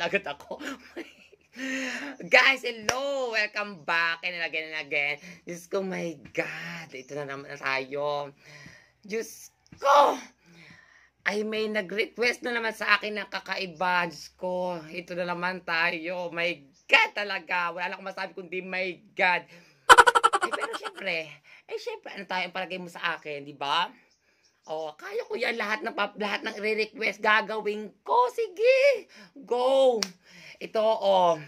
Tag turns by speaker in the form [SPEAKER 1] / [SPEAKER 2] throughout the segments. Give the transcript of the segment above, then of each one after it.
[SPEAKER 1] naman agad ako. Guys, hello! Welcome back and again and again. Diyos ko, my God! Ito na naman tayo. Diyos ko! Ay, may nag-request na naman sa akin ng kakaiba. Diyos ko, ito na naman tayo. My God talaga! Wala lang akong masabi kundi my God. Ay, eh, pero syempre, ay eh, syempre, ano tayo ang palagay mo sa akin, di ba? Oh, kaya ko yan lahat ng lahat ng re-request gagawin ko. Sige. Go. Ito oh.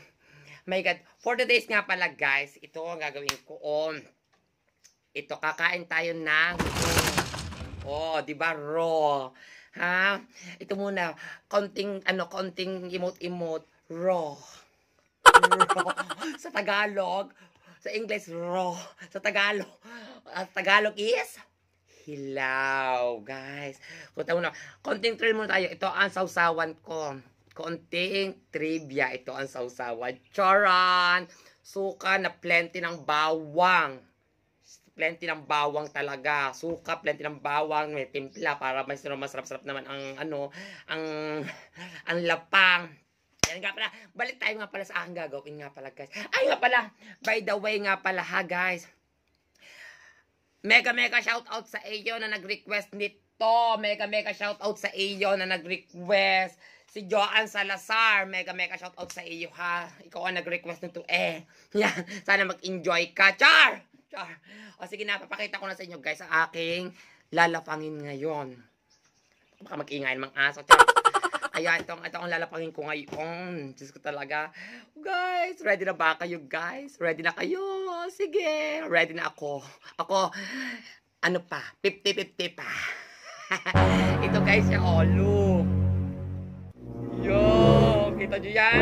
[SPEAKER 1] My god, for the days nga pala guys, ito ang gagawin ko Oh. Ito kakain tayo ng oh, di ba raw. Ha? Ito muna, konting ano, konting emote-emote raw. raw. sa Tagalog, sa English raw, sa Tagalog, uh, Tagalog is hilaw, guys. Kunta muna. Konting trail muna tayo. Ito ang sausawan ko. Konting trivia. Ito ang sausawan. Charan! Suka na plenty ng bawang. Plenty ng bawang talaga. Suka, plenty ng bawang. May timpla para mas masarap-sarap naman ang ano, ang ang lapang. Yan nga pala. Balik tayo nga pala sa aking ah, gagawin nga pala, guys. Ay nga pala. By the way nga pala ha, guys Mega mega shout out sa iyo na nag-request nito. Mega mega shout out sa iyo na nag-request. Si Joan Salazar, mega mega shout out sa iyo ha. Ikaw ang nag-request nito eh. Yeah. Sana mag-enjoy ka. Char! Char! O sige napapakita ko na sa inyo guys ang aking lalapangin ngayon. Baka mag-ingay mga aso. Char! Ayan, itong, itong lalapangin ko ngayon. Diyos ko talaga. Guys, ready na ba kayo, guys? Ready na kayo? Sige, ready na ako. Ako, ano pa? 50-50 pa. Ito guys, yung oh, Yo, kita nyo yan?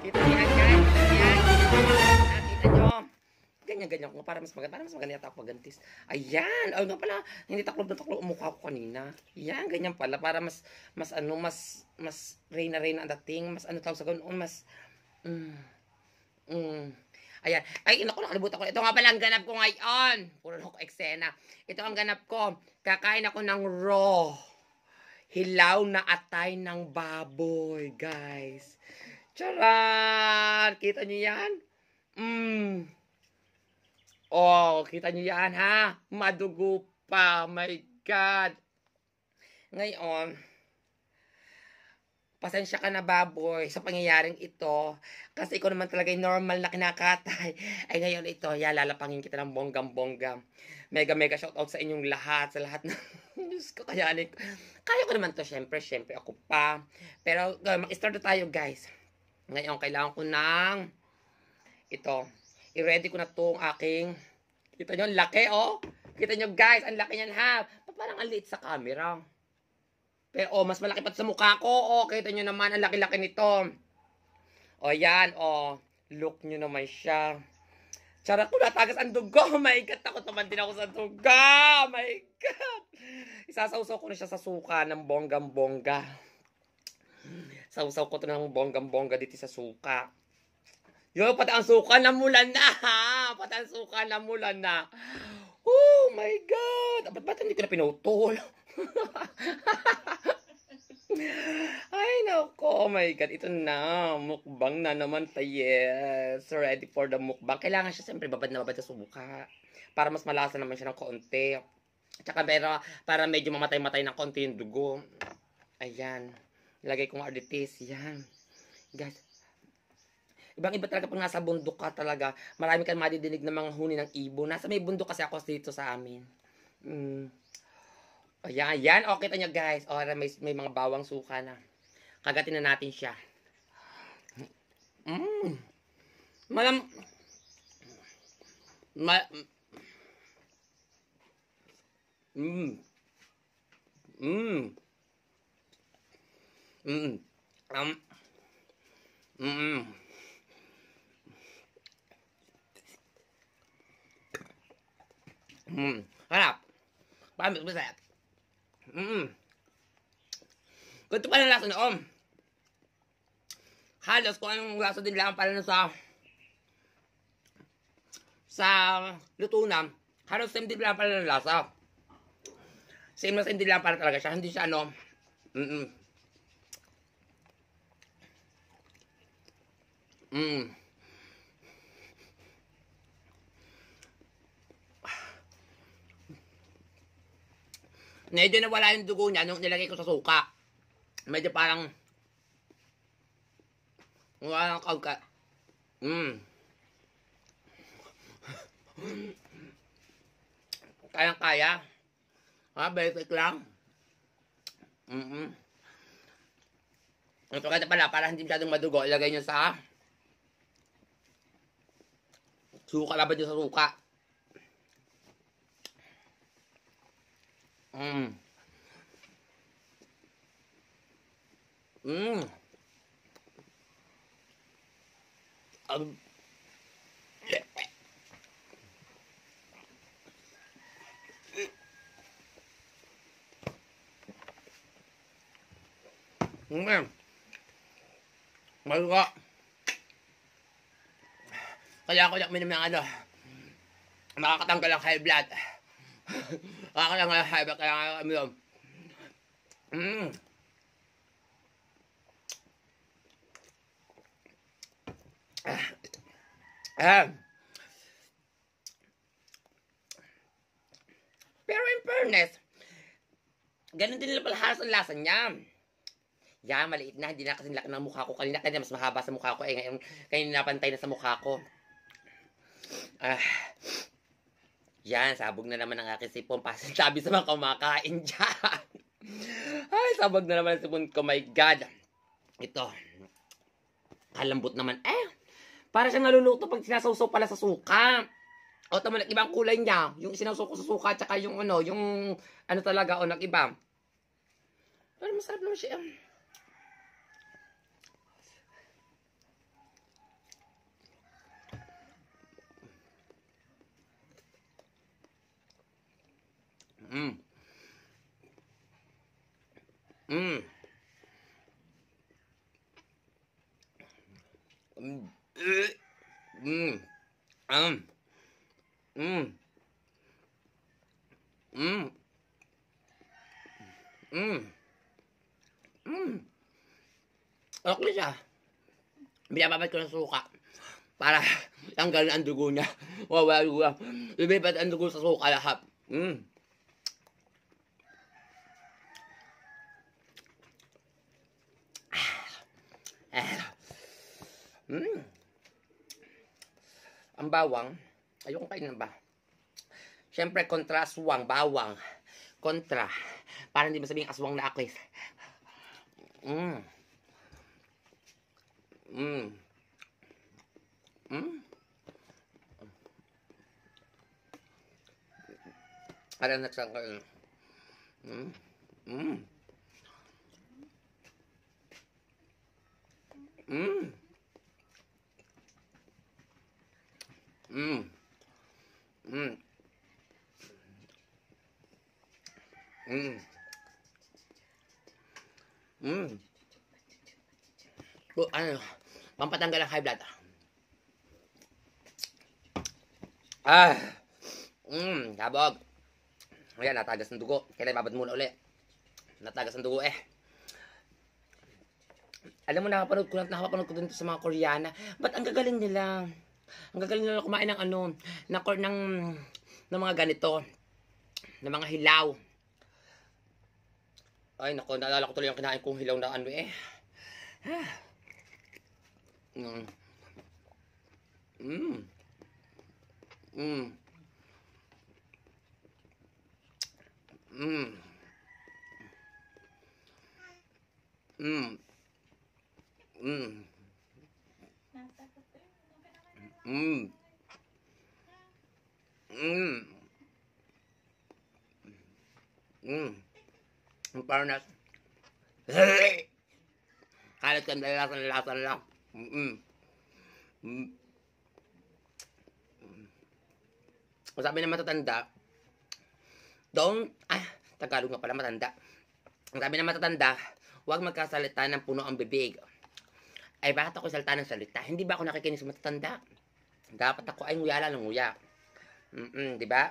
[SPEAKER 1] Kita nyo yan, guys? Kita nyo yan? ganyan-ganyan ko para mas maganda, para mas maganda yata ako magantis. Ayan! Ay oh, nga pala, hindi taklob na taklob mukha ko kanina. Ayan, ganyan pala para mas, mas ano, mas, mas reyna-reyna ang dating, mas ano tawag sa ganoon, oh, mas, mm, mm, Ayan. Ay, inaku, nakalimutan ko. Ito nga pala ang ganap ko ngayon. Puro ako eksena. Ito ang ganap ko. Kakain ako ng raw. Hilaw na atay ng baboy, guys. Charan! Kita niyo yan? Mmm. Oh, kita nyo yan ha? Madugo pa. My God. Ngayon, pasensya ka na baboy sa pangyayaring ito. Kasi ikaw naman talaga normal na kinakatay. Ay ngayon ito, ya, lalapangin kita ng bonggam-bonggam. Mega-mega shoutout sa inyong lahat, sa lahat ng...
[SPEAKER 2] Diyos ko,
[SPEAKER 1] kaya Kaya ko naman to, syempre, syempre, ako pa. Pero, mag-start na tayo, guys. Ngayon, kailangan ko ng... Ito, I-ready ko na tong aking, kita nyo, laki oh. Kita nyo guys, ang laki niyan ha. Parang ang liit sa camera. Pero oh, mas malaki pa sa mukha ko. Oh, kita nyo naman, ang laki-laki nito. Oh, yan oh. Look nyo naman siya. Charot ko natagas ang dugo. Oh my God, takot naman din ako sa dugo. Oh my God. Isasawsaw ko na siya sa suka ng bonggam-bongga. Sausaw ko to ng bonggam-bongga dito sa suka. Yo, patansukan na mulan na ha. Patansukan na mulan na. Oh my God! Ba't, ba't hindi ko na pinutol? Ay, nako. Oh my God. Ito na. Mukbang na naman sa yes. Ready for the mukbang. Kailangan siya siyempre babad na babad sa subuka. Para mas malasa naman siya ng konti. Tsaka pero, para medyo mamatay-matay ng konti yung dugo. Ayan. Lagay kong arditis. Yan. Guys, Ibang iba talaga pag nasa bundok ka talaga. Marami kang madidinig ng mga huni ng ibon. Nasa may bundok kasi ako dito sa amin. Mm. Ayan, yan. O, kita nyo guys. O, may, may mga bawang suka na. Kagatin na natin siya. Mm. Malam...
[SPEAKER 2] Ma... Mm. Mm. Mm. Um. Mm. -mm.
[SPEAKER 1] Mm. Hanap. Pamit masaya. Mm. Ganito pala lasa om. Halos ko anong lasa din lang pala sa sa luto na, halos same din lang pala ng lasa. Same na same din lang pala talaga siya. Hindi siya ano,
[SPEAKER 2] mm -mm. Mm.
[SPEAKER 1] medyo nawala yung dugo niya nung nilagay ko sa suka. Medyo parang wala ng kaugka. Mm. Kayang-kaya. Ha, ah, basic lang. Mm-mm. Ito kaya pala, para hindi masyadong madugo, ilagay nyo sa suka laban nyo sa suka. Mm. Mm. Um. Mm. Maluwa. Kaya ako lang minom ng ano, Nakakatanggal ang high blood. Ako lang ang habak, kailangan kami yun. Mm. Ah. Pero in fairness, ganun din lang pala halos ang lasa niya. Yeah, maliit na. Hindi na kasi laki ng mukha ko. Kanina, kanina mas mahaba sa mukha ko. Eh, ngayon, kanina napantay na sa mukha ko. Ah. Yan, sabog na naman ang aking sipon. Pasintabi sa mga kumakain dyan. Ay, sabog na naman ang sipon ko. My God. Ito. Kalambot naman. Eh, para siyang naluluto pag sinasawsaw pala sa suka. O tama, nag-ibang kulay niya. Yung sinawsaw ko sa suka, tsaka yung ano, yung ano talaga, o nag-iba.
[SPEAKER 2] Pero masarap naman siya. Eh. Hmm. Hmm. Hmm. Hmm. Hmm. Um. Hmm. Hmm.
[SPEAKER 1] Hmm. Hmm. Oke ya. Biar bapak kalian suka. Parah. Tanggalin andugunya. Wah, wah, gua. Lebih baik suka ya lahap. Hmm. Mm. Ang bawang, ayoko kainin ba? Siyempre, kontra aswang, bawang. Kontra. Para hindi masabing aswang na ako eh. Mm.
[SPEAKER 2] Mm. Mm. Para na siyang kayo. Mm. Mm. Mm. Mm. Mm. Mm.
[SPEAKER 1] Mm. Bu, ano, pampatanggal ang high blood. Ah. Mm, kabog. Ayan, natagas ng dugo. Kailan babad muna uli. Natagas ng dugo eh. Alam mo, nakapanood ko lang, nakapanood ko din sa mga Koreana. Ba't ang gagaling nila? Ang gagaling nila kumain ng ano, ng, ng, ng mga ganito, ng mga hilaw. Ay, nako, naalala ko tuloy yung kinain kong hilaw na ano eh. Mmm. Mmm.
[SPEAKER 2] Mmm. Mmm.
[SPEAKER 1] lasa-lasa lang. Mm-mm. Sabi ng matatanda, don't, ah, Tagalog nga pala, matanda. Ang sabi ng matatanda, huwag magkasalita ng puno ang bibig. Ay, bakit ako salita ng salita? Hindi ba ako nakikinig sa matatanda? Dapat ako ay nguyala ng nguya. Mm-mm, di ba?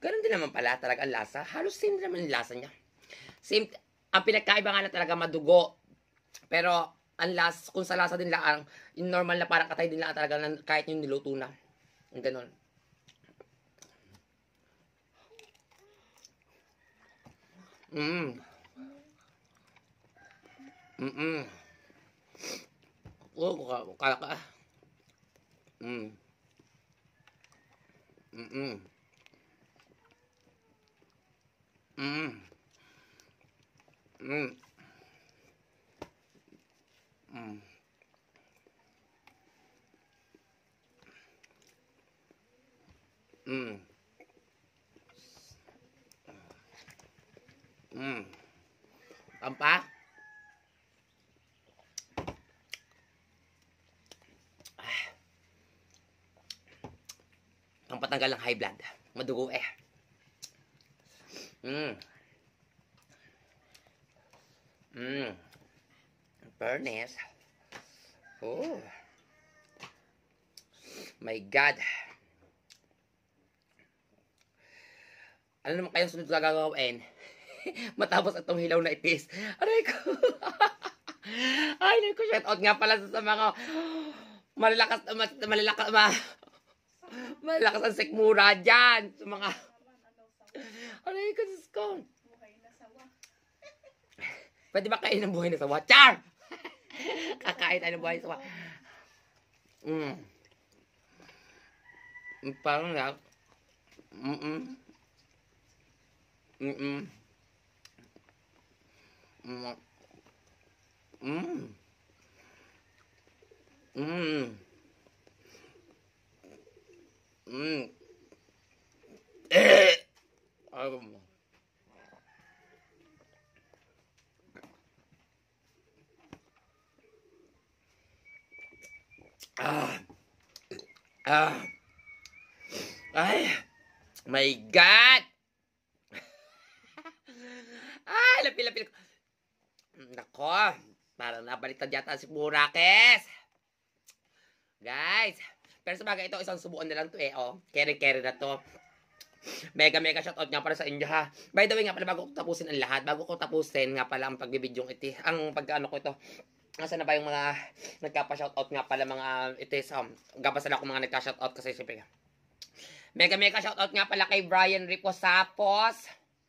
[SPEAKER 1] Ganun din naman pala talaga ang lasa. Halos same naman yung lasa niya. Same, ang pinagkaiba nga na talaga madugo. Pero, ang last, kung sa lasa din lang, yung normal na parang katay din lang talaga na kahit yung niluto na. Ganon. Mm. Mm-mm. Oo, -mm. oh, kala ka.
[SPEAKER 2] Mm. Mm-mm. Mm. -mm. mm Mm. Mm.
[SPEAKER 1] Mm. Mm. Tampa? Ah. Ang patanggal ng high blood. Madugo eh. Mm. Mmm. Burnies. Oh. My God. Alam ano naman kayang sunod gagawin? Matapos itong hilaw na itis. Aray ko. Ay, nako, shout out nga pala sa mga malalakas ma, malalakas ma, malalakas ang sikmura diyan sa mga Aray ko, Diyos ko. Pwede ba kain ng buhay na sawa? Char! Kakain tayo ng buhay na sawa. Mm. Parang lang. Mm-mm.
[SPEAKER 2] Mm-mm. Mm. Mm. Mm. Mm. Eh. Ay,
[SPEAKER 1] Ah. Ay. My God! ay, lapil-lapil ko. Nako, parang nabaliktad yata si Murakes. Guys, pero sa bagay ito, isang subuan na lang to eh, oh. Kere-kere na to. Mega mega shoutout nga para sa inyo ha. By the way nga pala bago ko tapusin ang lahat, bago ko tapusin nga pala ang pagbibidyong iti, ang pagkaano ko ito, Asa na ba yung mga nagkapa-shoutout nga pala mga it is um gabasal ako mga nagka-shoutout kasi siyempre. Mega mega shoutout nga pala kay Brian Riposapos.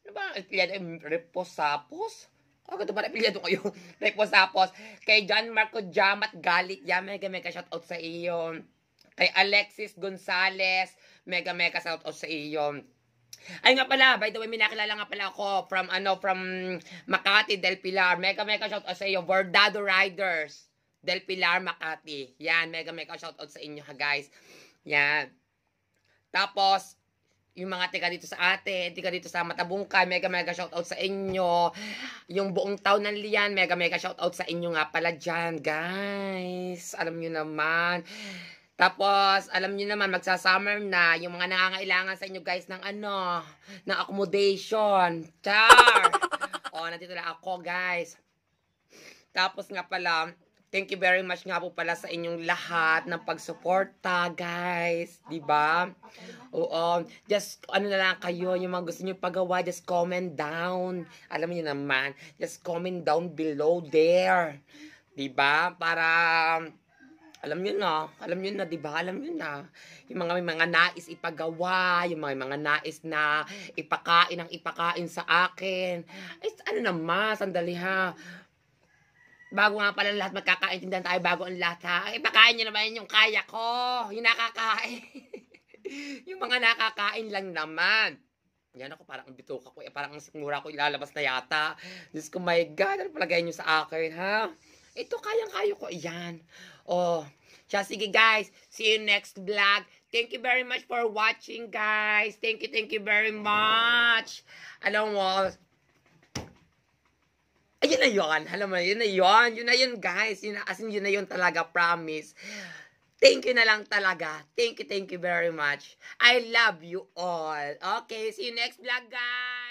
[SPEAKER 1] Ano ba? yung Riposapos? Ako ito ba apelyado kayo? Riposapos. Kay John Marco Jamat Galit. Yeah, mega mega shoutout sa iyo. Kay Alexis Gonzales. Mega mega shoutout sa iyo ay nga pala, by the way, minakilala nga pala ako from ano from Makati Del Pilar. Mega mega shout out sa iyo, Bordado Riders Del Pilar Makati. Yan, mega mega shout out sa inyo ha, guys. Yan. Tapos yung mga tiga dito sa ate, tiga dito sa Matabungkay, mega mega shout out sa inyo. Yung buong town ng Lian, mega mega shout out sa inyo nga pala diyan, guys. Alam niyo naman. Tapos, alam niyo naman, magsa-summer na yung mga nangangailangan sa inyo guys ng ano, ng accommodation. Char! o, oh, nandito na ako guys. Tapos nga pala, thank you very much nga po pala sa inyong lahat ng pagsuporta, guys. ba? Diba? Oo. Just, ano na lang kayo, yung mga gusto nyo pagawa, just comment down. Alam niyo naman, just comment down below there. ba? Diba? Para alam niyo na, alam niyo na, 'di ba? Alam niyo na. Yung mga may mga nais ipagawa, yung mga mga nais na ipakain ang ipakain sa akin. It's ano naman, sandali ha. Bago nga pala lahat magkakaintindihan tayo bago ang lahat ha. Ipakain eh, niyo naman yung kaya ko, yung nakakain. yung mga nakakain lang naman. Yan ako, parang ang bituka ko, eh, parang ang sikmura ko, ilalabas na yata. Diyos ko, my God, ano palagay nyo sa akin, ha? Ito, kayang-kayo ko, yan. Oh, siya, sige guys, see you next vlog. Thank you very much for watching guys. Thank you, thank you very much. Alam mo, ayun na yun. Alam mo, yun na yun. Yun na yun guys. Yun na, as in, yun na yun talaga, promise. Thank you na lang talaga. Thank you, thank you very much. I love you all. Okay, see you next vlog guys.